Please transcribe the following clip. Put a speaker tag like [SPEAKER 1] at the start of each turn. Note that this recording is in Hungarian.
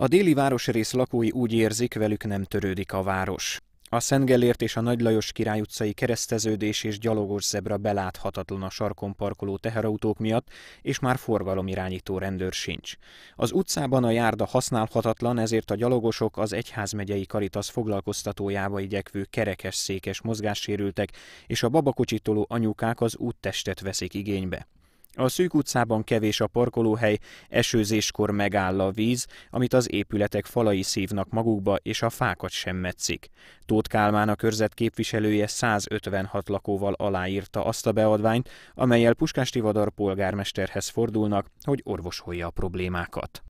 [SPEAKER 1] A déli városrész lakói úgy érzik, velük nem törődik a város. A Szentgelért és a Nagy Lajos király utcai kereszteződés és gyalogos zebra beláthatatlan a sarkon parkoló teherautók miatt, és már forgalomirányító rendőr sincs. Az utcában a járda használhatatlan, ezért a gyalogosok az Egyházmegyei Karitas foglalkoztatójába igyekvő kerekes székes mozgássérültek, és a babakocsitoló anyukák az úttestet veszik igénybe. A szűk utcában kevés a parkolóhely, esőzéskor megáll a víz, amit az épületek falai szívnak magukba, és a fákat sem metszik. Tóth Kálmán a körzet képviselője 156 lakóval aláírta azt a beadványt, amelyel Puskás Tivadar polgármesterhez fordulnak, hogy orvosolja a problémákat.